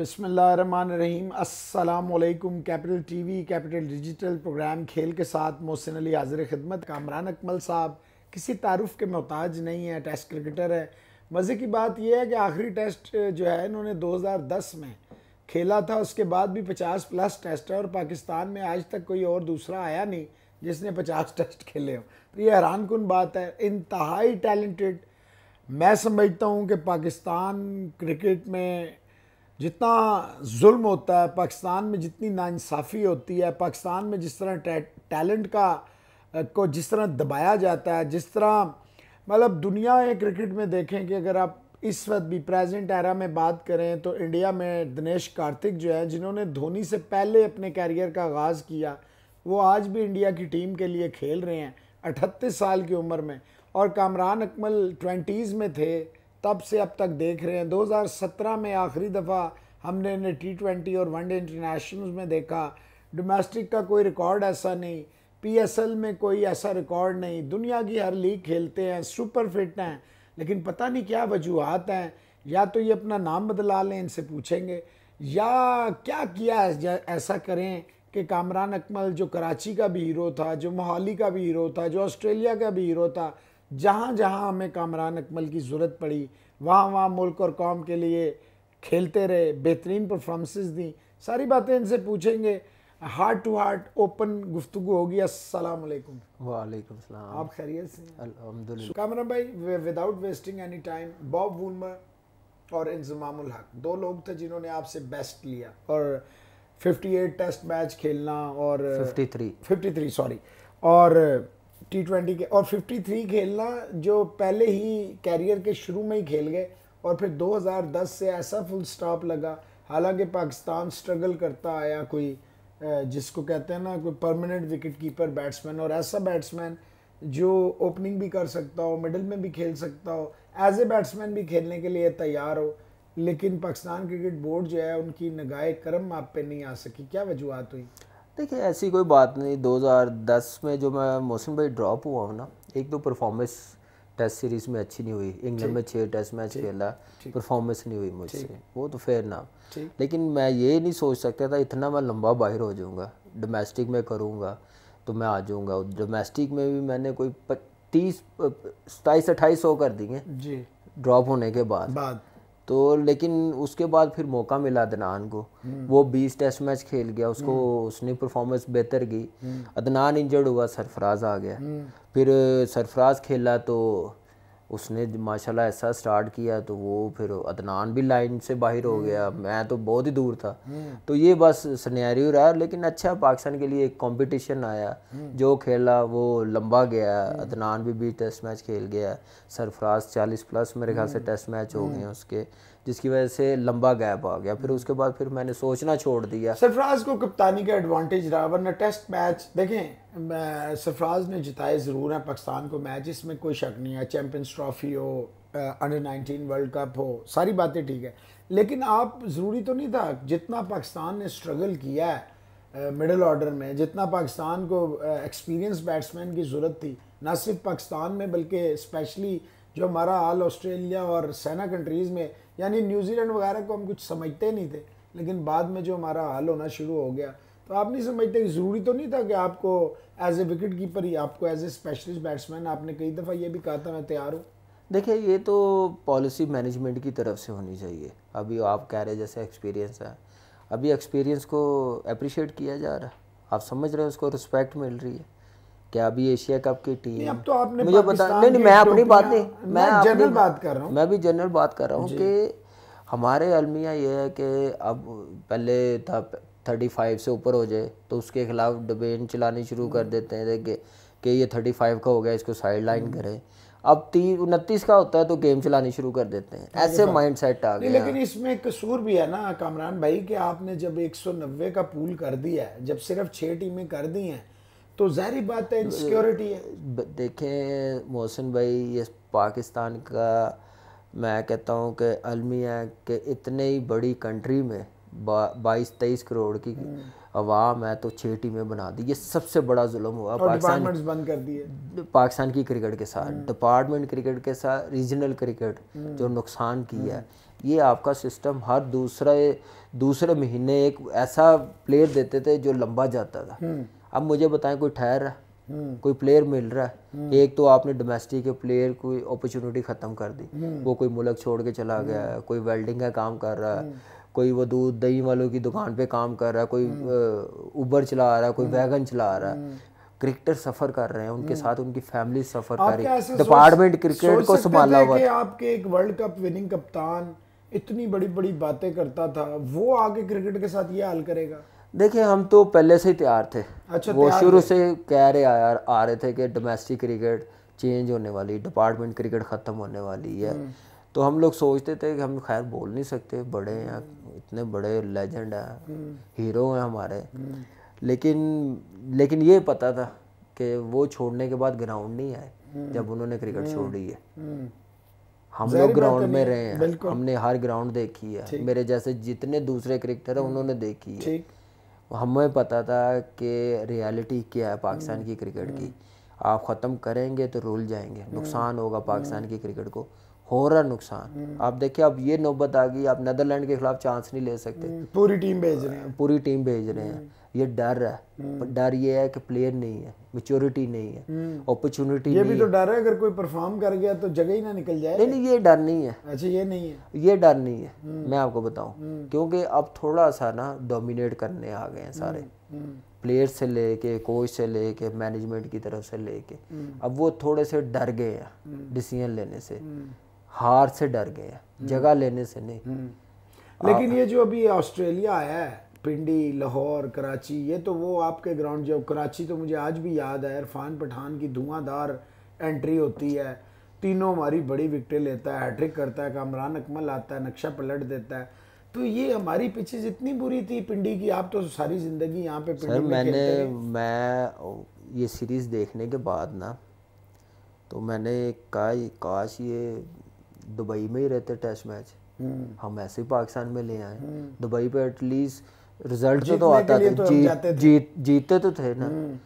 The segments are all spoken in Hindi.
बिसमीम असलकुम capital TV capital digital programme खेल के साथ मोहसिन अली हाजिर खिदमत कामरान अकमल साहब किसी तारुफ के मोहताज नहीं है टेस्ट क्रिकेटर है मज़े की बात यह है कि आखिरी टेस्ट जो है इन्होंने 2010 में खेला था उसके बाद भी 50 प्लस टेस्ट है और पाकिस्तान में आज तक कोई और दूसरा आया नहीं जिसने 50 टेस्ट खेले हो तो ये हैरान कन बात है इंतहाई टैलेंटेड मैं समझता हूँ कि पाकिस्तान क्रिकेट में जितना जुल्म होता है पाकिस्तान में जितनी नाइंसाफ़ी होती है पाकिस्तान में जिस तरह टैलेंट का को जिस तरह दबाया जाता है जिस तरह मतलब दुनिया एक क्रिकेट में देखें कि अगर आप इस वक्त भी प्रेजेंट एरा में बात करें तो इंडिया में दिनेश कार्तिक जो है जिन्होंने धोनी से पहले अपने कैरियर का आगाज़ किया वो आज भी इंडिया की टीम के लिए खेल रहे हैं अठतीस साल की उम्र में और कामरान अकमल ट्वेंटीज़ में थे तब से अब तक देख रहे हैं 2017 में आखिरी दफ़ा हमने इन्हें टी ट्वेंटी और वनडे इंटरनेशनल में देखा डोमेस्टिक का कोई रिकॉर्ड ऐसा नहीं पीएसएल में कोई ऐसा रिकॉर्ड नहीं दुनिया की हर लीग खेलते हैं सुपर फिट हैं लेकिन पता नहीं क्या वजूहत हैं या तो ये अपना नाम बदला लें इनसे पूछेंगे या क्या किया ऐसा करें कि कामरान अकमल जो कराची का भी हीरो था जो मोहाली का भी हीरो था जो ऑस्ट्रेलिया का भी हीरो था जहाँ जहाँ हमें कामरान अकमल की ज़रूरत पड़ी वहाँ वहाँ मुल्क और कौम के लिए खेलते रहे बेहतरीन परफॉर्मेंसेस दी सारी बातें इनसे पूछेंगे हार्ट टू हार्ट ओपन गुफ्तु होगी अस्सलाम वालेकुम वालेकुम सलाम आप खैरियत से अल्हम्दुलिल्लाह भाई without wasting any time Bob Woolmer और इंजमाम हक दो लोग थे जिन्होंने आपसे बेस्ट लिया और 58 टेस्ट मैच खेलना और 53 53 सॉरी और टी ट्वेंटी के और 53 खेलना जो पहले ही कैरियर के शुरू में ही खेल गए और फिर 2010 से ऐसा फुल स्टॉप लगा हालांकि पाकिस्तान स्ट्रगल करता आया कोई जिसको कहते हैं ना कोई परमानेंट विकेट कीपर बैट्समैन और ऐसा बैट्समैन जो ओपनिंग भी कर सकता हो मिडल में भी खेल सकता हो एज ए बैट्समैन भी खेलने के लिए तैयार हो लेकिन पाकिस्तान क्रिकेट बोर्ड जो है उनकी नगाह करम आप पे नहीं आ सकी क्या वजूहत हुई देखिए ऐसी कोई बात नहीं 2010 में जो मैं मौसम भाई ड्रॉप हुआ हूँ ना एक दो तो परफॉर्मेंस टेस्ट सीरीज में अच्छी नहीं हुई इंग्लैंड में छः टेस्ट मैच खेला परफॉर्मेंस नहीं हुई मुझसे वो तो फेयर ना लेकिन मैं ये नहीं सोच सकता था इतना मैं लंबा बाहर हो जाऊँगा डोमेस्टिक में करूँगा तो मैं आ जाऊँगा डोमेस्टिक में भी मैंने कोई तीस सताईस अट्ठाईस सौ कर दिए ड्रॉप होने के बाद, बाद। तो लेकिन उसके बाद फिर मौका मिला अदनान को हम्म। वो बीस टेस्ट मैच खेल गया उसको हम्म। उसने परफॉर्मेंस बेहतर की हम्म। अदनान इंजर्ड हुआ सरफराज आ गया फिर सरफराज खेला तो उसने माशाल्लाह ऐसा स्टार्ट किया तो वो फिर अदनान भी लाइन से बाहर हो हम्म। गया मैं तो बहुत ही दूर था हम्म। तो ये बस सनेरियो रहा लेकिन अच्छा पाकिस्तान के लिए एक कंपटीशन आया हम्म। जो खेला वो लंबा गया अदनान भी बीस टेस्ट मैच खेल गया सरफराज चालीस प्लस मेरे ख्याल से टेस्ट मैच हो गए उसके जिसकी वजह से लंबा गैप आ गया फिर उसके बाद फिर मैंने सोचना छोड़ दिया सरफराज को कप्तानी का एडवांटेज रहा वरना टेस्ट मैच देखें सरफराज ने जिताए ज़रूर हैं पाकिस्तान को मैच इसमें कोई शक नहीं है चैम्पियंस ट्रॉफी हो अंडर नाइनटीन वर्ल्ड कप हो सारी बातें ठीक है लेकिन आप ज़रूरी तो नहीं था जितना पाकिस्तान ने स्ट्रगल किया है मिडल ऑर्डर में जितना पाकिस्तान को एक्सपीरियंस बैट्समैन की ज़रूरत थी ना सिर्फ पाकिस्तान में बल्कि स्पेशली जो हमारा हाल ऑस्ट्रेलिया और सैना कंट्रीज़ में यानी न्यूजीलैंड वगैरह को हम कुछ समझते नहीं थे लेकिन बाद में जो हमारा हाल होना शुरू हो गया तो आप नहीं समझते कि ज़रूरी तो नहीं था कि आपको एज ए विकेट कीपर ही आपको एज ए स्पेशलिस्ट बैट्समैन आपने कई दफ़ा ये भी कहा था मैं तैयार हूँ देखिए ये तो पॉलिसी मैनेजमेंट की तरफ से होनी चाहिए अभी आप कह रहे जैसे एक्सपीरियंस है अभी एक्सपीरियंस को अप्रिशिएट किया जा रहा है आप समझ रहे हो उसको रिस्पेक्ट मिल रही है क्या अभी एशिया कप की टीम नहीं, अब तो आपने मुझे बता नहीं नहीं मैं अपनी बात नहीं मैं जनरल बात कर रहा हूँ मैं भी जनरल बात कर रहा हूँ कि हमारे अलमिया ये है कि अब पहले था थर्टी फाइव से ऊपर हो जाए तो उसके खिलाफ डिबेट चलानी शुरू कर देते हैं कि, कि ये थर्टी फाइव का हो गया इसको साइड लाइन हम्म। करें अब तीस उनतीस का होता है तो गेम चलानी शुरू कर देते हैं हाँ ऐसे माइंड हाँ। सेट आ गए लेकिन इसमें कसूर भी है ना कामरान भाई कि आपने जब एक सौ नब्बे का पूल कर दिया है जब सिर्फ छः टीमें कर दी हैं तो जहरी बात है इनसिक्योरिटी है देखें मोहसिन भाई ये पाकिस्तान का मैं कहता हूँ कि अलमिया के इतने ही बड़ी कंट्री में बाईस तेईस करोड़ की अवाम हम्म। है तो छह टीमें बना दी ये सबसे बड़ा जुल्म हुआ पाकिस्तान बंद कर दिए पाकिस्तान की क्रिकेट के साथ डिपार्टमेंट हम्म। क्रिकेट के साथ रीजनल क्रिकेट हम्म। जो नुकसान की है ये आपका सिस्टम हर दूसरा दूसरे महीने एक ऐसा प्लेयर देते थे जो लंबा जाता था अब मुझे बताएं कोई ठहर रहा कोई प्लेयर मिल रहा है एक तो आपने डोमेस्टिक के प्लेयर कोई अपॉर्चुनिटी ख़त्म कर दी वो कोई मुल्क छोड़ के चला गया कोई वेल्डिंग का काम कर रहा है कोई वो दूध दही वालों की दुकान पे काम कर रहा है कोई उबर हम्म। चला रहा है कोई वैगन हम्म। चला रहा है क्रिकेटर हम्म। सफर कर रहे हैं उनके साथ उनकी फैमिली सफर कर रही है डिपार्टमेंट क्रिकेट को संभाला हुआ आपके एक वर्ल्ड कप विनिंग कप्तान इतनी बड़ी बड़ी बातें करता था वो आगे क्रिकेट के साथ ये हाल करेगा देखिए हम तो पहले से ही तैयार थे अच्छा, वो शुरू से कह रहे आ, आ रहे थे कि डोमेस्टिक क्रिकेट चेंज होने वाली डिपार्टमेंट क्रिकेट ख़त्म होने वाली है तो हम लोग सोचते थे कि हम खैर बोल नहीं सकते बड़े हैं इतने बड़े लेजेंड हैं हीरो हैं हमारे लेकिन लेकिन ये पता था कि वो छोड़ने के बाद ग्राउंड नहीं आए जब उन्होंने क्रिकेट दी है हम लोग ग्राउंड में रहे हैं हमने हर ग्राउंड देखी है मेरे जैसे जितने दूसरे क्रिकेटर हैं हम्म। उन्होंने देखी है हमें पता था कि रियलिटी क्या है पाकिस्तान हम्म। की क्रिकेट की हम्म। आप ख़त्म करेंगे तो रुल जाएंगे नुकसान होगा पाकिस्तान की क्रिकेट को हो रहा नुकसान हम्म। आप देखिए अब ये नौबत आ गई आप नदरलैंड के खिलाफ चांस नहीं ले सकते हम्म, पूरी टीम भेज रहे हैं हाँ, पूरी टीम भेज रहे हैं हम्म। ये डर है डर ये है कि प्लेयर नहीं है मेच्योरिटी नहीं है अपॉर्चुनिटी ये भी तो डर है अगर कोई परफॉर्म कर गया तो जगह ही ना निकल जाए नहीं नहीं ये डर नहीं है अच्छा ये नहीं है ये डर नहीं है मैं आपको बताऊं क्योंकि अब थोड़ा सा ना डोमिनेट करने आ गए हैं सारे प्लेयर से लेके कोच से लेके मैनेजमेंट की तरफ से लेके अब वो थोड़े से डर गए हैं डिसीजन लेने से हार से डर गए हम्म। जगह लेने से नहीं हम्म। लेकिन ये जो अभी ऑस्ट्रेलिया आया है पिंडी लाहौर कराची ये तो वो आपके ग्राउंड जो कराची तो मुझे आज भी याद है इरफान पठान की धुआंधार एंट्री होती है तीनों हमारी बड़ी विकटें लेता है हैट्रिक करता है कामरान अकमल आता है नक्शा पलट देता है तो ये हमारी पिचेज इतनी बुरी थी पिंडी की आप तो सारी ज़िंदगी यहाँ पे पिंडी सर मैंने मैं ये सीरीज़ देखने के बाद ना तो मैंने कहा काश ये दुबई में ही रहते टेस्ट हम्म। मैच हम ऐसे ही पाकिस्तान में ले आए हम्म। दुबई पे एटलीस्ट रिजल्ट तो, तो आता था तो जीते तो थे ना हम्म।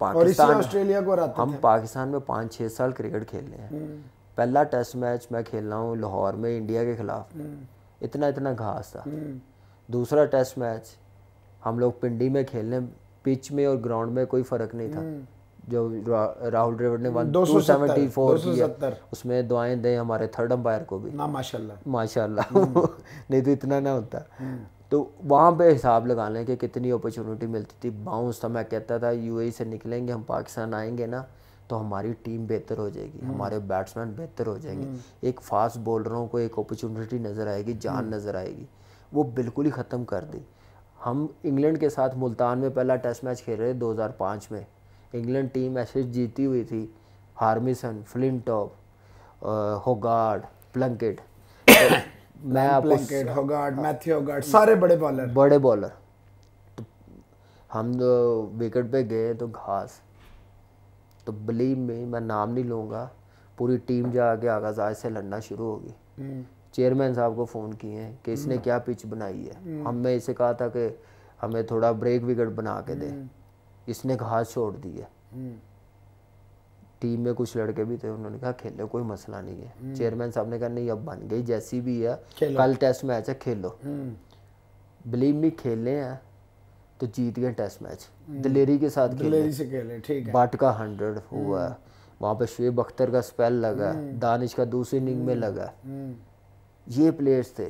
पाकिस्तान ऑस्ट्रेलिया को हम पाकिस्तान में पाँच छः साल क्रिकेट खेल रहे हैं पहला टेस्ट मैच मैं खेल रहा हूँ लाहौर में इंडिया के खिलाफ इतना इतना घास था दूसरा टेस्ट मैच हम लोग पिंडी में खेलने पिच में और ग्राउंड में कोई फ़र्क नहीं था जो राहुल द्रविड़ ने वन टू सेवेंटी फोर किया उसमें दुआएं दें हमारे थर्ड अम्पायर को भी माशाल्लाह माशाल्लाह हम्म। नहीं तो इतना ना होता हम्म। तो वहाँ पे हिसाब लगा लें कि कितनी अपॉर्चुनिटी मिलती थी बाउंस था तो मैं कहता था यूएई e से निकलेंगे हम पाकिस्तान आएंगे ना तो हमारी टीम बेहतर हो जाएगी हम्म। हमारे बैट्समैन बेहतर हो जाएंगे एक फास्ट बॉलरों को एक अपॉर्चुनिटी नज़र आएगी जान नज़र आएगी वो बिल्कुल ही ख़त्म कर दी हम इंग्लैंड के साथ मुल्तान में पहला टेस्ट मैच खेल रहे पाँच में इंग्लैंड टीम एशेज जीती हुई थी हार्मिसन फ्लिनटॉप होगार्ड प्लंकेट तो मैं प्लंकेट होगार्ड हाँ। मैथ्यू होगार्ड सारे बड़े बॉलर बड़े बॉलर तो हम जो तो विकेट पे गए तो घास तो बिलीव में मैं नाम नहीं लूँगा पूरी टीम जाके आगाज से लड़ना शुरू होगी चेयरमैन हम्म। साहब को फ़ोन किए हैं कि इसने हम्म। क्या पिच बनाई है हम्म। हमने इसे कहा था कि हमें थोड़ा ब्रेक विकेट बना के दें इसने घास छोड़ दी है हम्म। टीम में कुछ लड़के भी थे उन्होंने कहा खेलो कोई मसला नहीं है हम्म। चेयरमैन साहब ने कहा नहीं अब बन गई जैसी भी है कल टेस्ट मैच है खेलो बिलीव मी खेले हैं तो जीत गए टेस्ट मैच हम्म। दिलेरी के साथ दिलेरी से खेले ठीक है बाट का हंड्रेड हुआ वहां पर शुएब अख्तर का स्पेल लगा दानिश का दूसरी इनिंग में लगा ये प्लेयर्स थे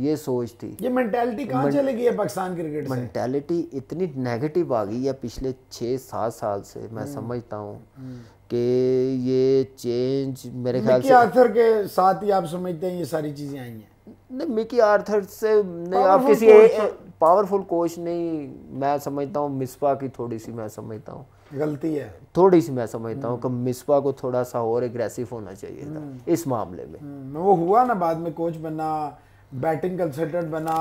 ये सोच थी ये मेंटेलिटी कहाँ मन... चली गई है पाकिस्तान क्रिकेट से मेंटेलिटी इतनी नेगेटिव आ गई है पिछले छः सात साल से मैं हम्म। समझता हूँ हम्म। कि ये चेंज मेरे ख्याल से आर्थर के साथ ही आप समझते हैं ये सारी चीज़ें आई हैं नहीं मिकी आर्थर से नहीं आप किसी पावरफुल कोच नहीं मैं समझता हूँ मिसपा की थोड़ी सी मैं समझता हूँ गलती है थोड़ी सी मैं समझता हूँ हम्म। कि मिसपा को थोड़ा सा और एग्रेसिव होना चाहिए था इस मामले में वो हुआ ना बाद में कोच बना बैटिंग कंसल्टेंट बना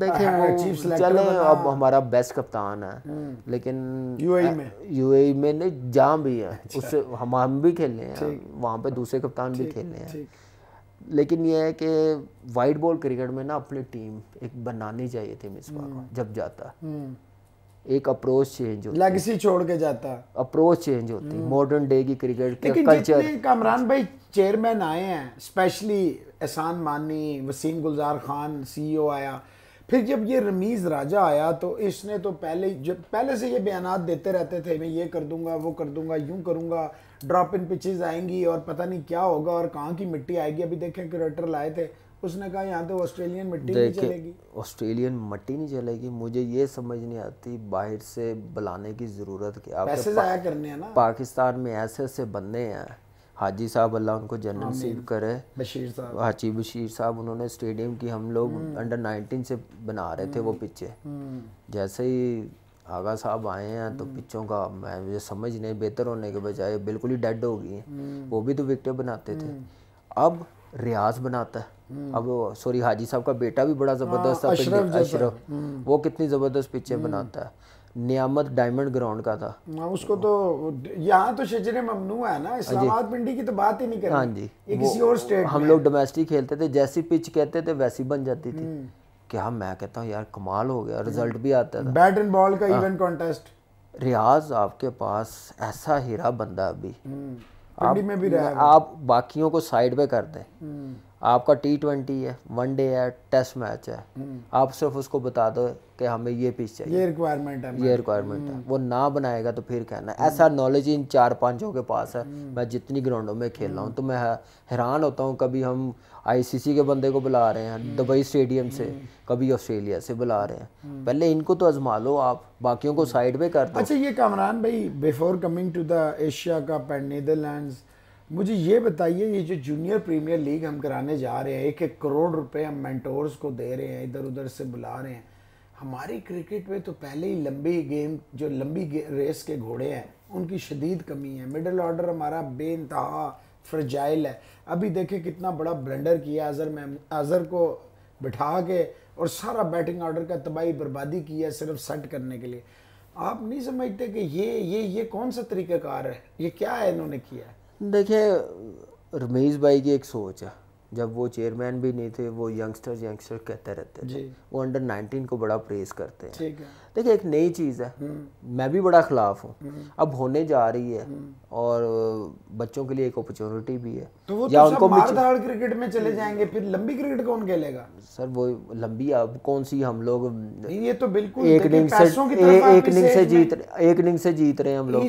देखे चीफ चले अब हमारा बेस्ट कप्तान है हम्म। लेकिन यूएई e में यूएई e में नहीं जहाँ भी है अच्छा। उससे हम हम भी खेले हैं वहाँ पे दूसरे कप्तान भी खेले हैं लेकिन ये है कि वाइट बॉल क्रिकेट में ना अपनी टीम एक बनानी चाहिए थी मिसबा को हम्म। जब जाता हम्म। एक अप्रोच चेंज होती लेगेसी छोड़ के जाता अप्रोच चेंज होती मॉडर्न हम्म। डे की क्रिकेट के कल्चर कामरान भाई चेयरमैन आए हैं स्पेशली एहसान मानी वसीम गुलजार खान सीईओ आया फिर जब ये रमीज़ राजा आया तो इसने तो पहले जब पहले से ये बयान देते रहते थे मैं ये कर दूंगा वो कर दूंगा यूं करूंगा ड्रॉप इन पिचेस आएंगी और पता नहीं क्या होगा और कहाँ की मिट्टी आएगी अभी देखें क्रिकेटर लाए थे उसने कहा यहाँ तो ऑस्ट्रेलियन मिट्टी नहीं चलेगी ऑस्ट्रेलियन मिट्टी नहीं चलेगी मुझे ये समझ नहीं आती बाहर से बुलाने की ज़रूरत क्या आप पैसे जाया करने हैं ना पाकिस्तान में ऐसे ऐसे बंदे हैं हाजी साहब अल्लाह उनको जन्म नसीब करे बशीर साहब हाजी बशीर साहब उन्होंने स्टेडियम की हम लोग अंडर हम्म। नाइनटीन से बना रहे थे वो हम्म। पिछे हम्म। जैसे ही आगा साहब आए हैं तो पिछों का मैं मुझे समझ नहीं बेहतर होने के बजाय बिल्कुल ही डेड हो गई हैं वो भी तो विकटें बनाते थे अब रियाज बनाता है हम्म। अब सॉरी हाजी साहब का बेटा भी बड़ा हाँ, ज़बरदस्त अशरफ, हम्म। वो कितनी ज़बरदस्त पिक्चर हम्म। बनाता है नियामत डायमंड ग्राउंड का था हाँ, उसको तो यहाँ तो शजरे ममनू है ना हाँ इस्लामाबाद पिंडी की तो बात ही नहीं कर हाँ जी ये किसी और स्टेट हम लोग डोमेस्टिक खेलते थे जैसी पिच कहते थे वैसी बन जाती थी क्या मैं कहता हूँ यार कमाल हो गया रिजल्ट भी आता था बैट एंड बॉल का इवेंट कॉन्टेस्ट रियाज आपके पास ऐसा हीरा बंदा अभी आप में भी आप बाकियों को साइड पे कर दें हम्म। आपका टी ट्वेंटी है वन डे है टेस्ट मैच है हम्म। आप सिर्फ उसको बता दो कि हमें ये पीस चाहिए ये रिक्वायरमेंट है ये रिक्वायरमेंट है हम्म। वो ना बनाएगा तो फिर कहना ऐसा नॉलेज हम्म। इन चार पांचों के पास है मैं जितनी ग्राउंडों में खेल रहा हूँ तो मैं हैरान होता हूँ कभी हम आईसीसी के बंदे को बुला रहे हैं दुबई स्टेडियम से कभी ऑस्ट्रेलिया से बुला रहे हैं पहले इनको तो आजमा लो आप बाकियों को साइड में कर दो अच्छा ये कामरान भाई before coming to the Asia cup and Netherlands मुझे ये बताइए ये जो जूनियर प्रीमियर लीग हम कराने जा रहे हैं एक एक करोड़ रुपए हम मेंटोर्स को दे रहे हैं इधर उधर से बुला रहे हैं हमारी क्रिकेट में तो पहले ही लंबी गेम जो लंबी गे, रेस के घोड़े हैं उनकी शदीद कमी है मिडल ऑर्डर हमारा बे फ्रजाइल है अभी देखें कितना बड़ा ब्लेंडर किया अजहर में अजहर को बिठा के और सारा बैटिंग ऑर्डर का तबाही बर्बादी की है सिर्फ सेट करने के लिए आप नहीं समझते कि ये ये ये कौन सा तरीक़ाकार है ये क्या है इन्होंने किया है देखिए रमेश भाई की एक सोच है जब वो चेयरमैन भी नहीं थे वो यंगस्टर्स यंगस्टर कहते रहते थे वो अंडर 19 को बड़ा प्रेस करते हैं है। देखिए एक नई चीज़ है हम्म। मैं भी बड़ा खिलाफ हूँ हम्म। अब होने जा रही है हम्म। और बच्चों के लिए एक अपॉर्चुनिटी भी है तो वो या तो उनको क्रिकेट में चले जाएंगे फिर लंबी क्रिकेट कौन खेलेगा सर वो लंबी अब कौन सी हम लोग ये तो बिल्कुल एक इनिंग से एक इनिंग से जीत एक इनिंग से जीत रहे हैं हम लोग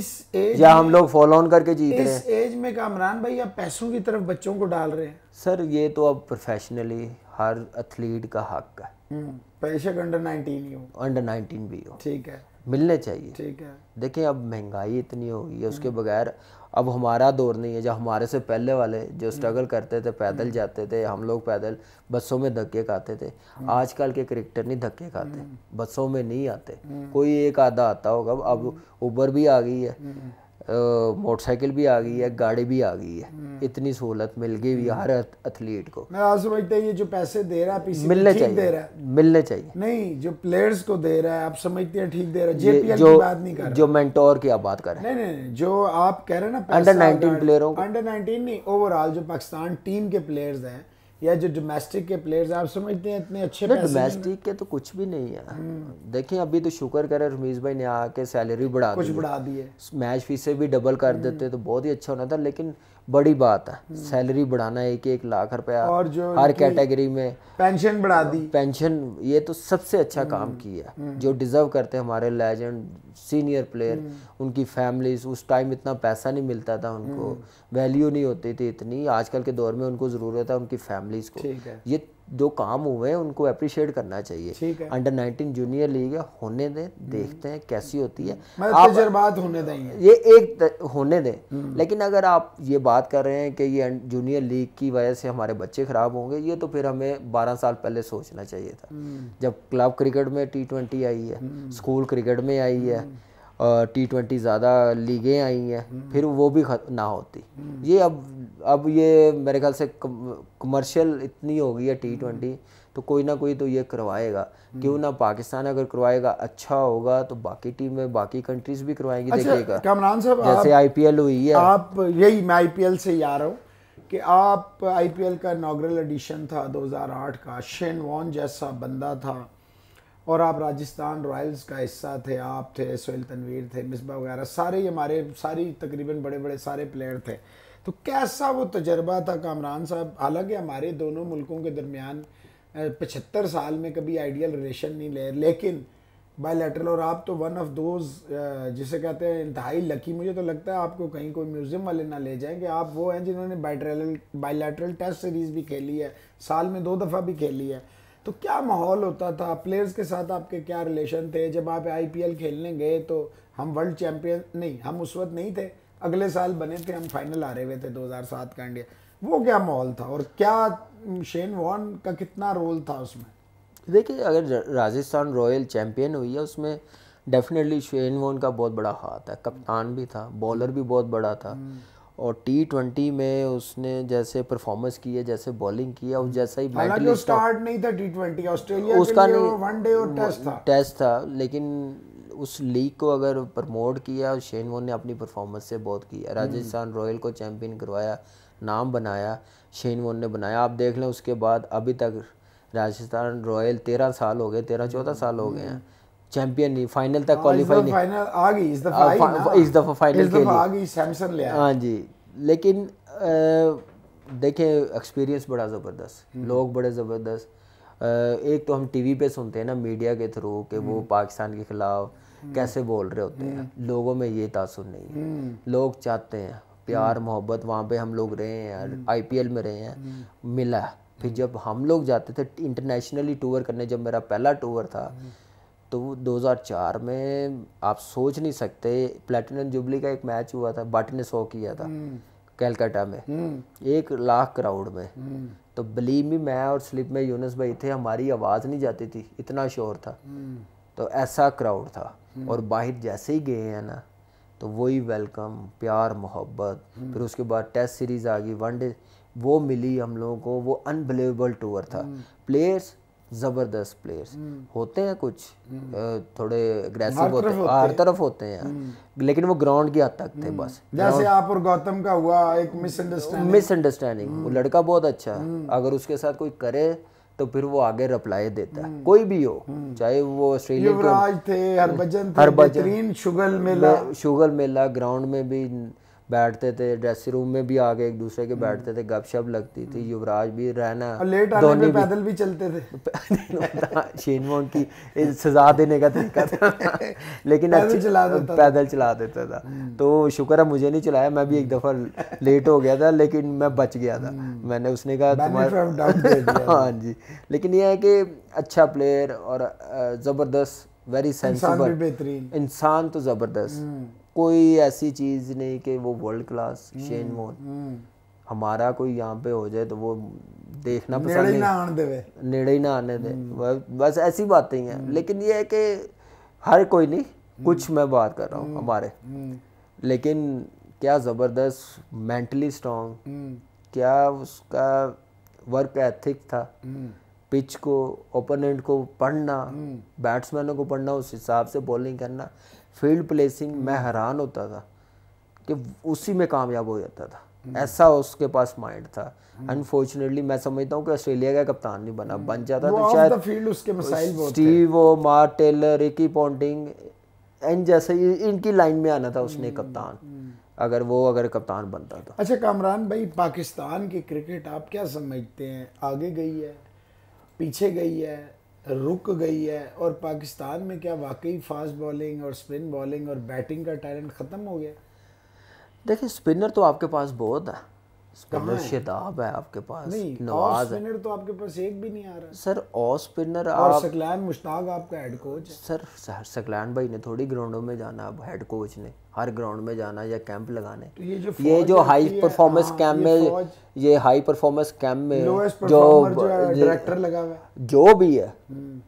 या हम लोग फॉलो ऑन करके जीत रहे हैं एज में कामरान भाई आप पैसों की तरफ बच्चों को डाल रहे हैं सर ये तो अब प्रोफेशनली हर एथलीट का हक है बेशक अंडर नाइनटीन ही हो अंडर नाइनटीन भी हो ठीक है मिलने चाहिए ठीक है देखिए अब महंगाई इतनी हो गई है उसके हम्म। बगैर अब हमारा दौर नहीं है जब हमारे से पहले वाले जो स्ट्रगल हम्म। करते थे पैदल हम्म। जाते थे हम लोग पैदल बसों में धक्के खाते थे आजकल के क्रिकेटर नहीं धक्के खाते बसों में नहीं आते कोई एक आधा आता होगा अब उबर भी आ गई है मोटरसाइकिल भी आ गई है गाड़ी भी आ गई है हम्म। इतनी सहूलत मिल गई हुई हर एथलीट को मैं आज समझता ये जो पैसे दे रहा है पीसी मिलने चाहिए दे रहा है मिलने चाहिए नहीं जो प्लेयर्स को दे रहा है आप समझते हैं ठीक दे रहा है जेपीएल की बात नहीं कर जो मेंटोर की आप बात कर रहे हैं नहीं नहीं जो आप कह रहे हैं ना अंडर 19 प्लेयरों अंडर 19 नहीं ओवरऑल जो पाकिस्तान टीम के प्लेयर्स हैं या जो डोमेस्टिक के प्लेयर्स आप समझते हैं इतने अच्छे डोमेस्टिक के तो कुछ भी नहीं है हम्म। देखिए अभी तो शुक्र करें रमीज भाई ने आके सैलरी बढ़ा कुछ बढ़ा दी है मैच से भी डबल कर हम्म। देते तो बहुत ही अच्छा होना था लेकिन बड़ी बात है सैलरी बढ़ाना एक एक लाख रुपया और जो हर कैटेगरी में पेंशन बढ़ा दी पेंशन ये तो सबसे अच्छा हम्म, काम किया हम्म। जो डिजर्व करते हमारे लेजेंड सीनियर प्लेयर हम्म। उनकी फैमिली उस टाइम इतना पैसा नहीं मिलता था उनको वैल्यू नहीं होती थी इतनी आजकल के दौर में उनको ज़रूरत है उनकी फैमिलीज को ये जो काम हुए हैं उनको अप्रिशिएट करना चाहिए अंडर 19 जूनियर लीग होने दें हम्म। देखते हैं कैसी होती है आप तो होने दें ये एक होने दें लेकिन अगर आप ये बात कर रहे हैं कि ये जूनियर लीग की वजह से हमारे बच्चे ख़राब होंगे ये तो फिर हमें 12 साल पहले सोचना चाहिए था हम्म। जब क्लब क्रिकेट में टी आई है स्कूल हम्म। क्रिकेट में आई है टी ट्वेंटी ज़्यादा लीगें आई हैं हम्म। फिर वो भी ना होती हम्म। ये अब अब ये मेरे ख्याल से कमर्शियल इतनी हो गई है टी ट्वेंटी हम्म। तो कोई ना कोई तो ये करवाएगा क्यों ना पाकिस्तान अगर करवाएगा अच्छा होगा तो बाकी टीमें बाकी कंट्रीज भी करवाएंगी अच्छा, देखिएगा कामरान साहब जैसे आईपीएल हुई है आप यही मैं आईपीएल से ही आ रहा हूँ कि आप आईपीएल का नागरल एडिशन था 2008 का शेन वॉन जैसा बंदा था और आप राजस्थान रॉयल्स का हिस्सा थे आप थे सोहेल तनवीर थे मिसबा वगैरह सारे ही हमारे सारी तकरीबन बड़े बड़े सारे प्लेयर थे तो कैसा वो तजर्बा था कामरान साहब हालांकि हमारे दोनों मुल्कों के दरमियान पचहत्तर साल में कभी आइडियल रिलेशन नहीं ले लेकिन बायलैटरल और आप तो वन ऑफ दोज जिसे कहते हैं इंतहाई लकी मुझे तो लगता है आपको कहीं कोई म्यूज़ियम वाले ना ले जाएं कि आप वो हैं जिन्होंने बायलैटरल बायलैटरल टेस्ट सीरीज़ भी खेली है साल में दो दफ़ा भी खेली है तो क्या माहौल होता था प्लेयर्स के साथ आपके क्या रिलेशन थे जब आप आईपीएल खेलने गए तो हम वर्ल्ड चैंपियन नहीं हम उस वक्त नहीं थे अगले साल बने थे हम फाइनल आ रहे हुए थे 2007 का इंडिया वो क्या माहौल था और क्या शेन वॉन का कितना रोल था उसमें देखिए अगर राजस्थान रॉयल चैम्पियन हुई है उसमें डेफिनेटली शेन वॉन का बहुत बड़ा हाथ है कप्तान भी था बॉलर भी बहुत बड़ा था हम्म। और टी ट्वेंटी में उसने जैसे परफॉर्मेंस की है जैसे बॉलिंग की है और जैसा ही बैटिंग स्टार्ट नहीं था टी ट्वेंटी ऑस्ट्रेलिया उसका नहीं डे और टेस्ट था टेस्ट था लेकिन उस लीग को अगर प्रमोट किया और शेन वोन ने अपनी परफॉर्मेंस से बहुत किया हम्म। राजस्थान रॉयल को चैम्पियन करवाया नाम बनाया शेन वॉन ने बनाया आप देख लें उसके बाद अभी तक राजस्थान रॉयल तेरह साल हो गए तेरह चौदह साल हो गए हैं हम्म। चैंपियन नहीं फाइनल तक क्वालिफाई हाँ, नहीं फाइनल आ गई इस दफा इस दफा फाइनल के लिए आ गई सैमसन ले हाँ जी लेकिन देखें एक्सपीरियंस बड़ा ज़बरदस्त हम्म। लोग बड़े ज़बरदस्त एक तो हम टीवी पे सुनते हैं ना मीडिया के थ्रू कि वो हम्म। पाकिस्तान के ख़िलाफ़ हम्म। कैसे बोल रहे होते हैं लोगों में ये तासुर नहीं है लोग चाहते हैं प्यार मोहब्बत वहाँ पे हम लोग रहे हैं आईपीएल में रहे हैं मिला फिर जब हम लोग जाते थे इंटरनेशनली टूर करने जब मेरा पहला टूर था तो 2004 में आप सोच नहीं सकते प्लेटिनम जुबली का एक मैच हुआ था बट ने सो किया था हम्म। कैलकाटा में हम्म। एक लाख क्राउड में हम्म। तो बिलीव भी मैं और स्लिप में यूनस भाई थे हमारी आवाज़ नहीं जाती थी इतना शोर था तो ऐसा क्राउड था और बाहर जैसे ही गए हैं ना तो वही वेलकम प्यार मोहब्बत फिर उसके बाद टेस्ट सीरीज़ आ गई वनडे वो मिली हम लोगों को वो अनबिलीवेबल टूर था प्लेयर्स ज़बरदस्त प्लेयर्स हम्म। होते हैं कुछ हम्म। थोड़े अग्रेसिव होते हैं हर तरफ होते हैं हम्म। लेकिन वो ग्राउंड की हद तक थे बस जैसे आप और गौतम का हुआ एक मिसअंडरस्टैंडिंग वो लड़का बहुत अच्छा है अगर उसके साथ कोई करे तो फिर वो आगे रिप्लाई देता है कोई भी हो चाहे वो ऑस्ट्रेलिया युवराज थे हरभजन थे हरभजन शुगल मेला शुगल मेला ग्राउंड में भी बैठते थे ड्रेसिंग रूम में भी आके एक दूसरे के हम्म। बैठते थे गपशप लगती थी हम्म। युवराज भी रहना लेट आने पे पैदल भी चलते थे शेन वॉन की सजा देने का तरीका था लेकिन अच्छे चला देता पैदल चला देता था हम्म। तो शुक्र है मुझे नहीं चलाया मैं भी एक दफ़ा लेट हो गया था लेकिन मैं बच गया था मैंने उसने कहा तुम्हारा हाँ जी लेकिन यह है कि अच्छा प्लेयर और ज़बरदस्त वेरी सेंसिबल इंसान तो ज़बरदस्त कोई ऐसी चीज़ नहीं कि वो वर्ल्ड क्लास शेन मोन हमारा कोई यहाँ पे हो जाए तो वो देखना पसंद नहीं आने दे नेड़े ही ना आने दे हम्म। बस ऐसी बातें ही हैं हम्म। लेकिन ये है कि हर कोई नहीं हम्म। कुछ मैं बात कर रहा हूँ हमारे लेकिन क्या ज़बरदस्त मेंटली स्ट्रॉन्ग क्या उसका वर्क एथिक था पिच को ओपोनेंट को पढ़ना बैट्समैनों को पढ़ना उस हिसाब से बॉलिंग करना फील्ड प्लेसिंग मैं हैरान होता था कि उसी में कामयाब हो जाता था हम्म। ऐसा उसके पास माइंड था अनफॉर्चुनेटली हम्म। मैं समझता हूँ कि ऑस्ट्रेलिया का कप्तान नहीं बना हम्म। बन जाता तो शायद फील्ड उसके स्टीव मार टेलर रिकी पॉन्टिंग एंड जैसे इनकी लाइन में आना था उसने कप्तान अगर वो अगर कप्तान बनता था तो। अच्छा कामरान भाई पाकिस्तान की क्रिकेट आप क्या समझते हैं आगे गई है पीछे गई है रुक गई है और पाकिस्तान में क्या वाकई फास्ट बॉलिंग और स्पिन बॉलिंग और बैटिंग का टैलेंट ख़त्म हो गया देखिए स्पिनर तो आपके पास बहुत है आप है आपके पास नवाज स्पिनर तो आपके पास एक भी नहीं आ रहा सर ऑफ स्पिनर आप सकलैन मुश्ताक आपका हेड कोच सर सकलैन भाई ने थोड़ी ग्राउंडों में जाना अब हेड कोच ने हर ग्राउंड में जाना या कैंप लगाने तो ये जो ये जो हाई परफॉर्मेंस कैंप में ये हाई परफॉर्मेंस कैंप में जो डायरेक्टर लगा हुआ जो भी है हम्म।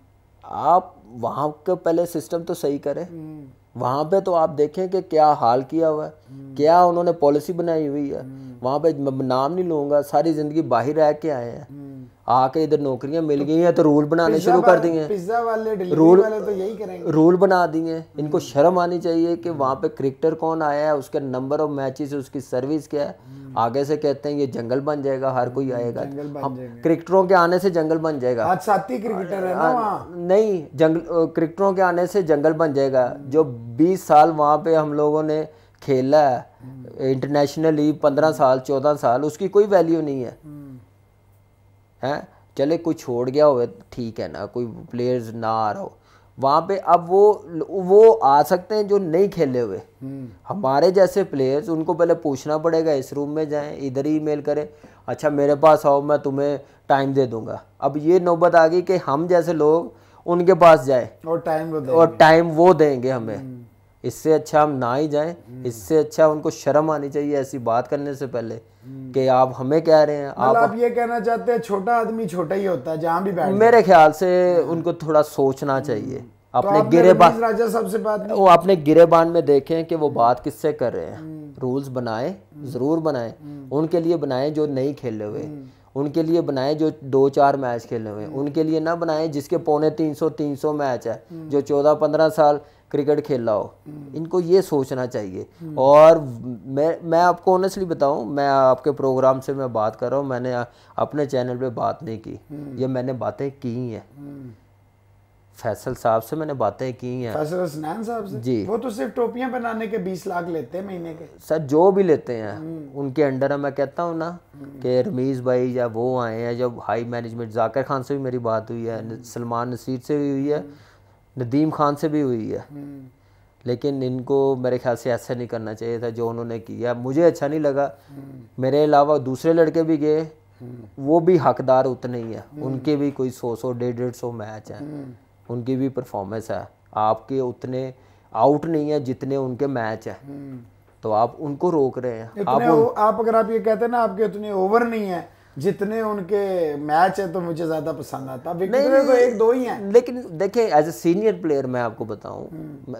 आप वहाँ के पहले सिस्टम तो सही करें हम्म। वहाँ पे तो आप देखें कि क्या हाल किया हुआ है हम्म। क्या उन्होंने पॉलिसी बनाई हुई है वहाँ पे नाम नहीं लूंगा सारी ज़िंदगी बाहर रह के आए हैं हम्म। आके इधर नौकरियाँ मिल गई हैं तो रूल बनाने शुरू कर दिए हैं वाले रूल वाले तो यही करेंगे रूल बना दिए इनको हम्म। शर्म आनी चाहिए कि हम्म। वहाँ पे क्रिकेटर कौन आया है उसके नंबर ऑफ मैचेस उसकी सर्विस क्या है आगे से कहते हैं ये जंगल बन जाएगा हर कोई आएगा क्रिकेटरों के आने से जंगल बन जाएगा क्रिकेटर है ना नहीं जंगल क्रिकेटरों के आने से जंगल बन जाएगा जो बीस साल वहाँ पे हम लोगों ने खेला है इंटरनेशनली पंद्रह साल चौदह साल उसकी कोई वैल्यू नहीं है हम्म। हैं चले कोई छोड़ गया हो ठीक है ना कोई प्लेयर्स ना आ रहा हो वहाँ पे अब वो वो आ सकते हैं जो नहीं खेले हुए हम्म। हमारे जैसे प्लेयर्स उनको पहले पूछना पड़ेगा इस रूम में जाएं इधर ही मेल करें अच्छा मेरे पास आओ मैं तुम्हें टाइम दे दूंगा अब ये नौबत आ गई कि हम जैसे लोग उनके पास जाए और टाइम और टाइम वो देंगे हमें हम्म। इससे अच्छा हम ना ही जाएं हम्म। इससे अच्छा उनको शर्म आनी चाहिए ऐसी बात करने से पहले हम्म। कि आप हमें कह रहे हैं मतलब आप आप ये कहना चाहते हैं छोटा आदमी छोटा ही होता है जहाँ भी बैठ मेरे ख्याल से हम्म। उनको थोड़ा सोचना चाहिए तो अपने तो गिरेबान राजा बात वो अपने गिरेबान में देखें कि वो बात किससे कर रहे हैं रूल्स बनाए ज़रूर बनाए उनके लिए बनाए जो नहीं खेले हुए उनके लिए बनाए जो दो चार मैच खेले हुए उनके लिए ना बनाए जिसके पौने तीन सौ तीन सौ मैच है जो चौदह पंद्रह साल क्रिकेट खेल रहा हो हम्म। इनको ये सोचना चाहिए और मैं मैं आपको ऑनेस्टली बताऊं मैं आपके प्रोग्राम से मैं बात कर रहा हूं मैंने अपने चैनल पे बात नहीं की हम्म। ये मैंने बातें की हैं हम्म। फैसल साहब से मैंने बातें की हैं फैसल हसनैन साहब से जी वो तो सिर्फ टोपियां बनाने के बीस लाख लेते हैं महीने के सर जो भी लेते हैं उनके अंडर मैं कहता हूँ ना कि रमीज़ भाई या वो आए हैं जब हाई मैनेजमेंट जाकर खान से भी मेरी बात हुई है सलमान नसीर से भी हुई है नदीम खान से भी हुई है हम्म। लेकिन इनको मेरे ख्याल से ऐसा नहीं करना चाहिए था जो उन्होंने किया मुझे अच्छा नहीं लगा हम्म। मेरे अलावा दूसरे लड़के भी गए हम्म। वो भी हकदार उतने ही है उनके भी कोई सौ सौ डेढ़ डेढ़ सौ मैच हैं उनकी भी परफॉर्मेंस है आपके उतने आउट नहीं है जितने उनके मैच हैं तो आप उनको रोक रहे हैं आप, आप अगर आप ये कहते हैं ना आपके उतने ओवर नहीं है जितने उनके मैच है तो मुझे ज्यादा पसंद आता नहीं, तो एक दो ही हैं लेकिन देखिए एज ए सीनियर प्लेयर मैं आपको बताऊं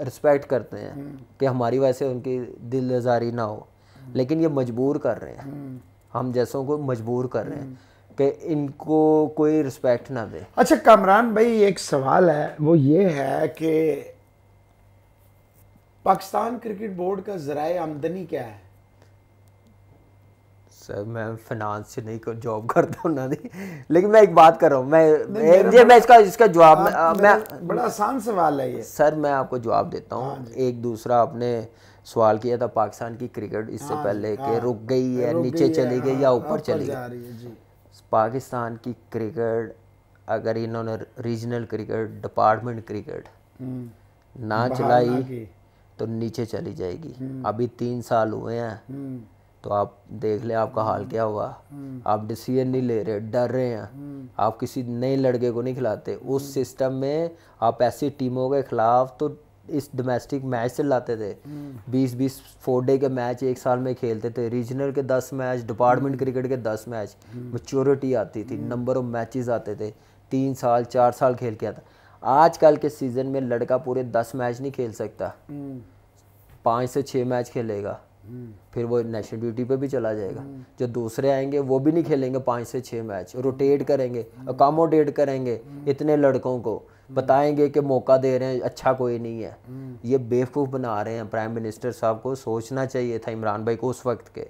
रिस्पेक्ट हम्म। करते हैं हम्म। कि हमारी वजह से उनकी दिल आजारी ना हो हम्म। लेकिन ये मजबूर कर रहे हैं हम जैसों को मजबूर कर रहे हैं कि इनको कोई रिस्पेक्ट ना दे अच्छा कामरान भाई एक सवाल है वो ये है कि पाकिस्तान क्रिकेट बोर्ड का जराए आमदनी क्या है मैं फाइनेंस से नहीं जॉब करता ਜੌਬ ना नहीं लेकिन मैं एक बात कर रहा हूँ मैं ये मैं इसका इसका जवाब मैं बड़ा आसान सवाल है ये सर मैं आपको जवाब देता हूँ हाँ एक दूसरा आपने सवाल किया था पाकिस्तान की क्रिकेट इससे हाँ पहले कि हाँ। रुक गई है नीचे चली गई या ऊपर चली गई पाकिस्तान की क्रिकेट अगर इन्होंने रीजनल क्रिकेट डिपार्टमेंट क्रिकेट हम्म। ना चलाई तो नीचे चली जाएगी हम्म। अभी तीन साल हुए हैं हम्म। तो आप देख लें आपका हाल क्या हुआ हम्म। आप डिसीजन नहीं ले रहे डर रहे हैं हम्म। आप किसी नए लड़के को नहीं खिलाते उस सिस्टम हम्म। में आप ऐसी टीमों के खिलाफ तो इस डोमेस्टिक मैच से लाते थे बीस बीस फोर डे के मैच एक साल में खेलते थे रीजनल के दस मैच डिपार्टमेंट क्रिकेट के दस मैच मच्योरिटी आती थी नंबर ऑफ मैचेस आते थे तीन साल चार साल खेल के आता आजकल के सीज़न में लड़का पूरे दस मैच नहीं खेल सकता पाँच से छः मैच खेलेगा फिर वो नेशनल ड्यूटी पे भी चला जाएगा हम्म। जो दूसरे आएंगे वो भी नहीं खेलेंगे पाँच से छः मैच रोटेट करेंगे अकोमोडेट हम्म। करेंगे हम्म। इतने लड़कों को बताएंगे कि मौका दे रहे हैं अच्छा कोई नहीं है ये बेवकूफ़ बना रहे हैं प्राइम मिनिस्टर साहब को सोचना चाहिए था इमरान भाई को उस वक्त के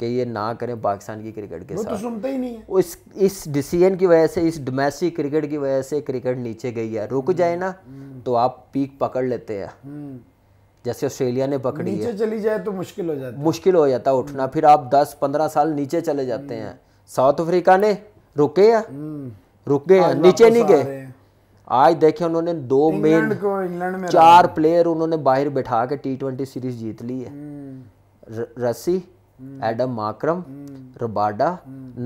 कि ये ना करें पाकिस्तान की क्रिकेट के तो साथ तो सुनते ही नहीं है इस इस डिसीजन की वजह से इस डोमेस्टिक क्रिकेट की वजह से क्रिकेट नीचे गई है रुक जाए ना तो आप पीक पकड़ लेते हैं जैसे ऑस्ट्रेलिया ने पकड़ी नीचे है चली जाए तो मुश्किल हो जाता मुश्किल हो जाता उठना फिर आप 10-15 साल नीचे चले जाते हैं साउथ अफ्रीका ने रुके या हम्म। रुक गए नीचे नहीं गए आज देखे उन्होंने दो मेन चार प्लेयर उन्होंने बाहर बैठा के टी ट्वेंटी सीरीज जीत ली है हम्म। रसी हम्म। एडम माक्रम रबाडा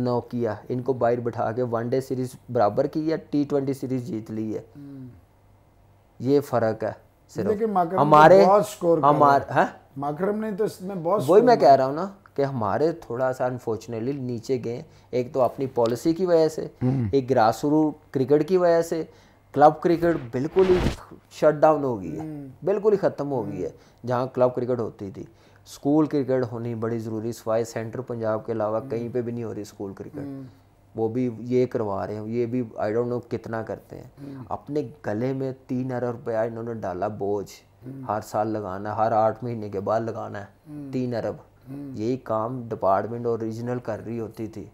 नोकिया इनको बाहर बैठा के वनडे सीरीज बराबर की है टी ट्वेंटी सीरीज जीत ली है ये फर्क है सिर्फ हमारे हमारे हाँ? माकरम ने तो इसमें बहुत वही मैं कह रहा हूँ ना कि हमारे थोड़ा सा अनफॉर्चुनेटली नीचे गए एक तो अपनी पॉलिसी की वजह से हम्म। एक ग्रास रूट क्रिकेट की वजह से क्लब क्रिकेट बिल्कुल ही शट डाउन हो गई है हम्म। बिल्कुल ही ख़त्म हो गई है हम्म। जहाँ क्लब क्रिकेट होती थी स्कूल क्रिकेट होनी बड़ी ज़रूरी सफाई सेंटर पंजाब के अलावा कहीं पे भी नहीं हो रही स्कूल क्रिकेट वो भी ये करवा रहे हैं ये भी आई डोंट नो कितना करते हैं हम्म। अपने गले में तीन अरब रुपया इन्होंने डाला बोझ हम्म। हर साल लगाना हर आठ महीने के बाद लगाना है हम्म। तीन अरब यही काम डिपार्टमेंट और रीजनल कर रही होती थी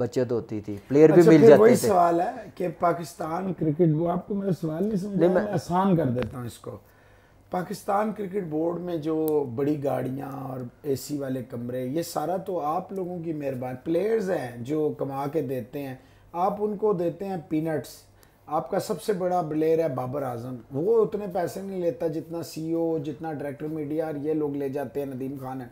बचत होती थी प्लेयर अच्छा, भी मिल जाते थे सवाल है कि पाकिस्तान क्रिकेट वो आपको मेरा सवाल नहीं समझ आसान कर देता हूँ इसको पाकिस्तान क्रिकेट बोर्ड में जो बड़ी गाड़ियाँ और एसी वाले कमरे ये सारा तो आप लोगों की मेहरबान प्लेयर्स हैं जो कमा के देते हैं आप उनको देते हैं पीनट्स आपका सबसे बड़ा प्लेयर है बाबर आजम वो उतने पैसे नहीं लेता जितना सीईओ e जितना डायरेक्टर मीडिया और ये लोग ले जाते हैं नदीम खान है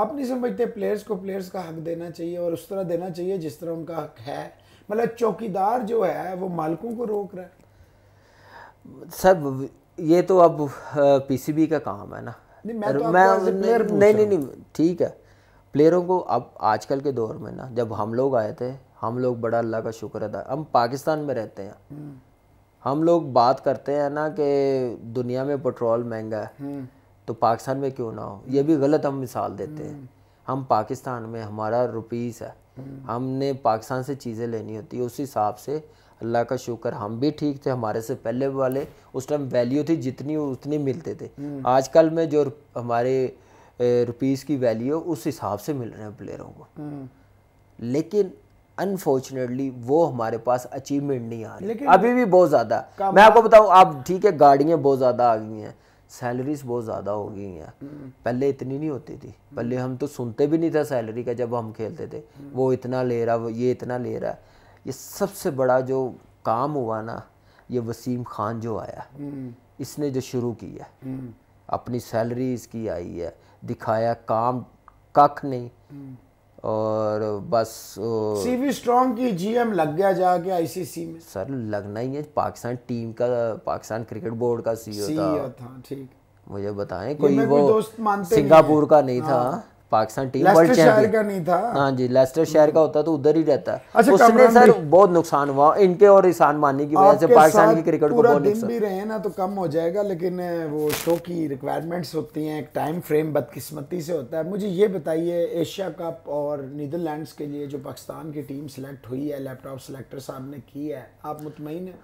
आप नहीं समझते प्लेयर्स को प्लेयर्स का हक देना चाहिए और उस तरह देना चाहिए जिस तरह उनका हक है मतलब चौकीदार जो है वो मालिकों को रोक रहा है सर ये तो अब पीसीबी का काम है ना नहीं मैं, तो मैं नहीं नहीं नहीं ठीक है प्लेयरों को अब आजकल के दौर में ना जब हम लोग आए थे हम लोग बड़ा अल्लाह का शुक्र अदा हम पाकिस्तान में रहते हैं हम्म। हम लोग बात करते हैं ना कि दुनिया में पेट्रोल महंगा है हम्म। तो पाकिस्तान में क्यों ना हो ये भी गलत हम मिसाल देते हैं हम्म। हम पाकिस्तान में हमारा रुपीस है हमने पाकिस्तान से चीज़ें लेनी होती है उस हिसाब से अल्लाह का शुक्र हम भी ठीक थे हमारे से पहले वाले उस टाइम वैल्यू थी जितनी उतनी मिलते थे हम्म। आजकल में जो हमारे रुपीज़ की वैल्यू उस हिसाब से मिल रहे हैं प्लेयरों को हम्म। लेकिन अनफॉर्चुनेटली वो हमारे पास अचीवमेंट नहीं आ रही अभी भी बहुत ज़्यादा मैं आपको बताऊँ आप ठीक है गाड़ियाँ बहुत ज़्यादा आ गई हैं सैलरीज बहुत ज़्यादा हो गई हैं हम्म। पहले इतनी नहीं होती थी पहले हम तो सुनते भी नहीं था सैलरी का जब हम खेलते थे वो इतना ले रहा वो ये इतना ले रहा है ये सबसे बड़ा जो काम हुआ ना ये वसीम खान जो आया हम्म। इसने जो शुरू किया हम्म। अपनी सैलरी इसकी आई है दिखाया काम कख नहीं हम्म। और बस सीवी स्ट्रॉन्ग की जीएम लग गया जाके आईसीसी में सर लगना ही है पाकिस्तान टीम का पाकिस्तान क्रिकेट बोर्ड का सीईओ e e था ठीक मुझे बताएं कोई वो सिंगापुर का नहीं था हाँ। हाँ? पाकिस्तान टीम वर्ल्ड चैंपियन का नहीं था हाँ जी लेस्टर शहर का होता तो उधर ही रहता अच्छा, उसने सर बहुत नुकसान हुआ इनके और ईशान मानी की वजह से पाकिस्तान की क्रिकेट को बहुत दिन भी रहे ना तो कम हो जाएगा लेकिन वो शो की रिक्वायरमेंट्स होती हैं एक टाइम फ्रेम बदकिस्मती से होता है मुझे ये बताइए एशिया कप और नीदरलैंड के लिए जो पाकिस्तान की टीम सेलेक्ट हुई है लैपटॉप सेलेक्टर साहब ने की है आप मुतमिन हैं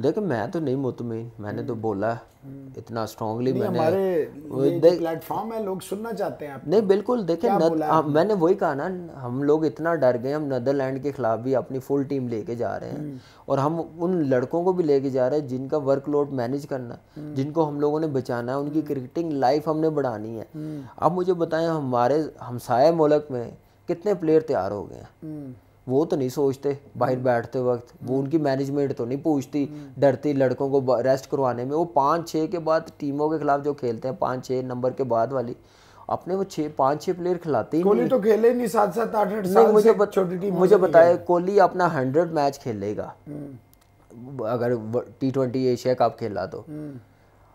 देखो मैं तो नहीं मुतमिन मैंने तो हम्म। बोला हम्म। इतना स्ट्रांगली मैंने हमारे प्लेटफॉर्म है लोग सुनना चाहते हैं नहीं बिल्कुल देखे न, आ, मैंने वही कहा ना हम लोग इतना डर गए हम नदरलैंड के खिलाफ भी अपनी फुल टीम लेके जा रहे हैं हम्म। और हम उन लड़कों को भी लेके जा रहे हैं जिनका वर्कलोड मैनेज करना जिनको हम लोगों ने बचाना है उनकी क्रिकेटिंग लाइफ हमने बढ़ानी है आप मुझे बताएं हमारे हमसाया मुल्क में कितने प्लेयर तैयार हो गए हैं वो तो नहीं सोचते बाहर हम्म। बैठते वक्त वो उनकी मैनेजमेंट तो नहीं पूछती हम्म। डरती लड़कों को रेस्ट करवाने में वो पाँच छः के बाद टीमों के खिलाफ जो खेलते हैं पाँच छः नंबर के बाद वाली अपने वो छः पाँच छः प्लेयर खिलाते ही कोहली तो खेले नहीं सात सात आठ आठ साल मुझे बत, छोटी टीम मुझे बताया कोहली अपना हंड्रेड मैच खेलेगा हम्म। अगर टी ट्वेंटी एशिया कप खेला तो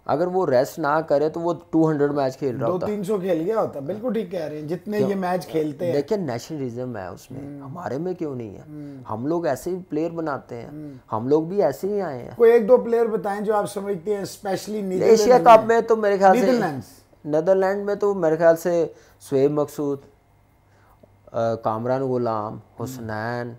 अगर वो रेस्ट ना करे तो वो 200 मैच खेल रहा होता तीन सौ खेल गया होता बिल्कुल ठीक कह रहे हैं जितने ये मैच खेलते हैं देखिए नेशनलिज्म है उसमें हम्म। हमारे में क्यों नहीं है हम्म। हम लोग ऐसे ही प्लेयर बनाते हैं हम्म। हम लोग भी ऐसे ही आए हैं कोई एक दो प्लेयर बताएं जो आप समझते हैं स्पेशली एशिया कप में तो मेरे ख्याल से नदरलैंड में तो मेरे ख्याल से शुएब मकसूद कामरान गुलाम हुसनैन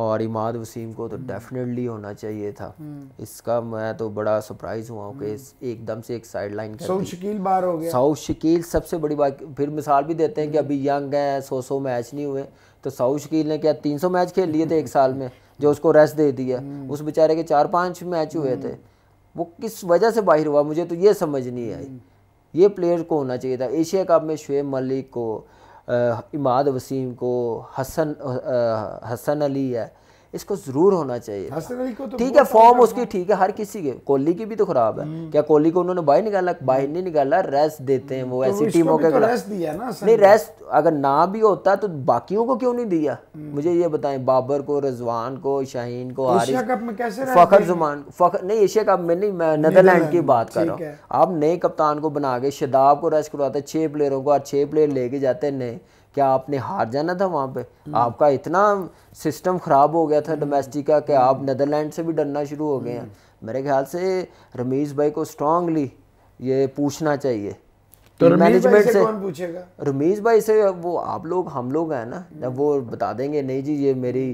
और इमाद वसीम को तो डेफिनेटली हम्म। होना चाहिए था हम्म। इसका मैं तो बड़ा सरप्राइज हुआ हूँ कि हम्म। एकदम से एक साइड लाइन साउथ शकील बार हो गया साउथ शकील सबसे बड़ी बात फिर मिसाल भी देते हैं कि अभी यंग हैं सौ सौ मैच नहीं हुए तो साउथ शकील ने क्या तीन सौ मैच खेल लिए थे एक साल में जो उसको रेस्ट दे दिया उस बेचारे के चार पाँच मैच हुए थे वो किस वजह से बाहर हुआ मुझे तो ये समझ नहीं आई ये प्लेयर को होना चाहिए था एशिया कप में शुएब मलिक को इमाद वसीम को हसन हसन अली है इसको जरूर होना चाहिए तो ठीक है फॉर्म उसकी ठीक है हर किसी के कोहली की भी तो खराब है हम्म। क्या कोहली को उन्होंने बाहर निकाला बाहर नहीं निकाला रेस्ट देते हैं वो तो ऐसी टीमों के रेस्ट नहीं रेस्ट अगर ना भी होता तो बाकियों को क्यों नहीं दिया हम्म। मुझे ये बताएं बाबर को रजवान को शाहीन को एशिया कप में कैसे फखर जुमान फखर नहीं एशिया कप में नहीं मैं नदरलैंड की बात कर रहा हूँ आप नए कप्तान को बना के शदाब को रेस्ट करवाते छह प्लेयरों को आप छः प्लेयर लेके जाते हैं नए क्या आपने हार जाना था वहाँ पे आपका इतना सिस्टम ख़राब हो गया था डोमेस्टिक का कि आप नदरलैंड से भी डरना शुरू हो गए हैं मेरे ख्याल से रमेश भाई को स्ट्रांगली ये पूछना चाहिए तो मैनेजमेंट से, कौन पूछेगा भाई से वो आप लोग हम लोग हैं ना जब वो बता देंगे नहीं जी ये मेरी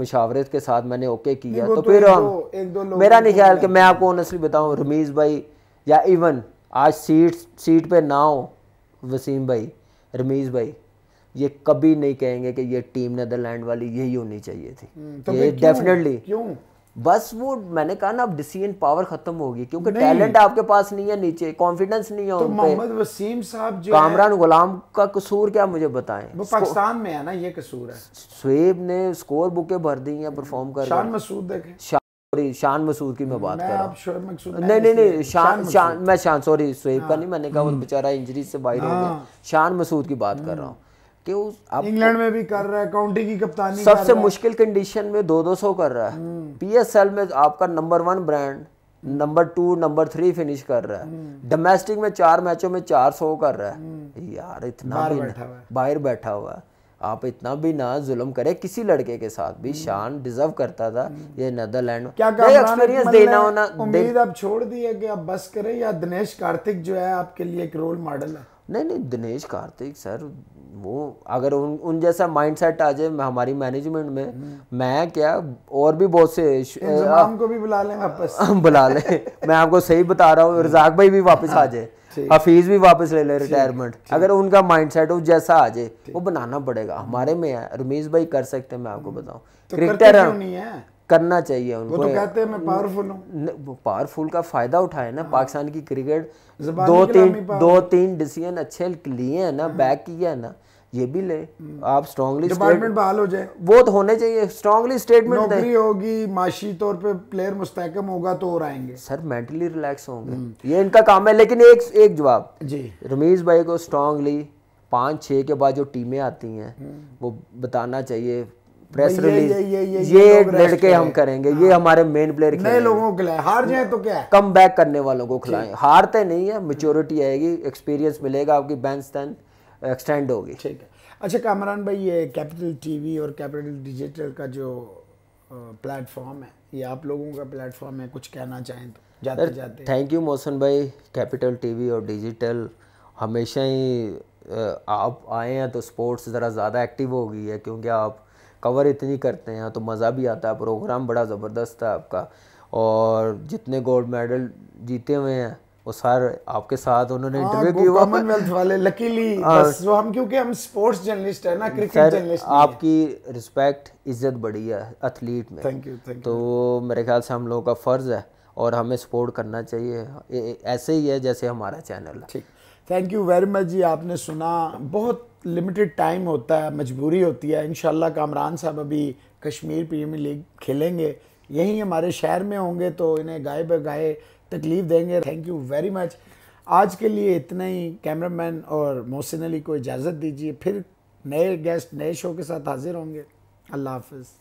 मशावरत के साथ मैंने ओके किया तो, तो फिर हम मेरा नहीं ख्याल कि मैं आपको ऑनेस्टली बताऊं रमेश भाई या इवन आज सीट सीट पे ना हो वसीम भाई रमीज भाई ये कभी नहीं कहेंगे कि ये टीम नदरलैंड वाली यही होनी चाहिए थी हम्म, तो ये डेफिनेटली क्यों बस वो मैंने कहा ना अब डिसीजन पावर खत्म होगी क्योंकि टैलेंट आपके पास नहीं है नीचे कॉन्फिडेंस नहीं है तो मोहम्मद वसीम साहब जो कामरान गुलाम का कसूर क्या मुझे बताएं वो पाकिस्तान में है ना ये कसूर है स्वेब ने स्कोर बुके भर दी है परफॉर्म कर शान मसूद देखें सॉरी शान मसूर की मैं बात कर रहा हूँ नहीं नहीं नहीं शान शान मैं शान सॉरी सुहेब का हाँ। नहीं मैंने कहा वो हम्म। बेचारा इंजरी से बाहर हो गया हाँ। शान मसूर की बात कर रहा हूँ कि उस आप इंग्लैंड में भी कर रहा है काउंटी की कप्तानी सबसे मुश्किल कंडीशन में दो दो सौ कर रहा है पीएसएल हम्म। में आपका number one brand number two number three finish कर रहा है डोमेस्टिक हम्म। में चार मैचों में चार सौ कर रहा है यार इतना बाहर बैठा हुआ है आप इतना भी ना जुलम करे किसी लड़के के साथ भी हम्म। शान डिजर्व करता था हम्म। ये नदरलैंड क्या एक्सपीरियंस देना होना उम्मीद अब छोड़ दी है कि आप बस करें या दिनेश कार्तिक जो है आपके लिए एक रोल मॉडल है नहीं नहीं दिनेश कार्तिक सर वो अगर उन उन जैसा माइंड सेट आ जाए हमारी मैनेजमेंट में हम्म। मैं क्या और भी बहुत से आ, को भी बुला लें वापस बुला लें मैं आपको सही बता रहा हूँ रजाक भाई भी वापस आ हाँ। जाए हफीज भी वापस ले ले रिटायरमेंट अगर उनका माइंडसेट हो जैसा आ जाए वो बनाना पड़ेगा हमारे में है रमेश भाई कर सकते हैं मैं आपको हम्म। बताऊं तो क्रिकेटर करना चाहिए उनको वो तो कहते हैं मैं पावरफुल हूँ पावरफुल का फायदा उठाए ना हाँ। पाकिस्तान की क्रिकेट दो तीन दो तीन डिसीजन अच्छे लिए हैं ना बैक किया है ना ये भी ले हम्म। आप स्ट्रांगली डिपार्टमेंट बहाल हो जाए वो तो होने चाहिए स्ट्रांगली स्टेटमेंट नौकरी होगी माशी तौर पे प्लेयर मुस्तकम होगा तो और आएंगे सर मेंटली रिलैक्स होंगे हम्म। ये इनका काम है लेकिन एक एक जवाब जी रमीज भाई को स्ट्रांगली पाँच छः के बाद जो टीमें आती हैं हम्म। वो बताना चाहिए प्रेस रिलीज ये, ये, ये, ये, ये लड़के हम करेंगे ये हाँ। हमारे मेन प्लेयर नए लोगों के लिए हार जाए तो क्या कम बैक करने वालों को खिलाएं हारते तो नहीं है मेच्योरिटी आएगी एक्सपीरियंस मिलेगा आपकी बेंच स्ट्रेंथ एक्सटेंड होगी ठीक है अच्छा कामरान भाई ये कैपिटल टीवी और कैपिटल डिजिटल का जो प्लेटफॉर्म है ये आप लोगों का प्लेटफॉर्म है कुछ कहना चाहें तो जाते जाते थैंक यू मोहसन भाई कैपिटल टीवी और डिजिटल हमेशा ही आप आए हैं तो स्पोर्ट्स ज़रा ज़्यादा एक्टिव हो गई है क्योंकि आप कवर इतनी करते हैं तो मज़ा भी आता है प्रोग्राम बड़ा ज़बरदस्त है आपका और जितने गोल्ड मेडल जीते हुए हैं वो सर आपके साथ उन्होंने इंटरव्यू हाँ, की हुआ कॉमनवेल्थ वाले लकीली हाँ, बस वो हम क्योंकि हम स्पोर्ट्स जर्नलिस्ट है ना क्रिकेट जर्नलिस्ट आपकी रिस्पेक्ट इज्जत बढ़ी है एथलीट में थैंक यू थैंक यू तो मेरे ख्याल से हम लोगों का फ़र्ज़ है और हमें सपोर्ट करना चाहिए ऐसे ही है जैसे हमारा चैनल है ठीक थैंक यू वेरी मच जी आपने सुना बहुत लिमिटेड टाइम होता है मजबूरी होती है इन कामरान साहब अभी कश्मीर प्रीमियर लीग खेलेंगे यहीं हमारे शहर में होंगे तो इन्हें गाय ब गाय तकलीफ़ देंगे थैंक यू वेरी मच आज के लिए इतना ही कैमरामैन और मोहसिन अली को इजाज़त दीजिए फिर नए गेस्ट नए शो के साथ हाजिर होंगे अल्लाह हाफिज़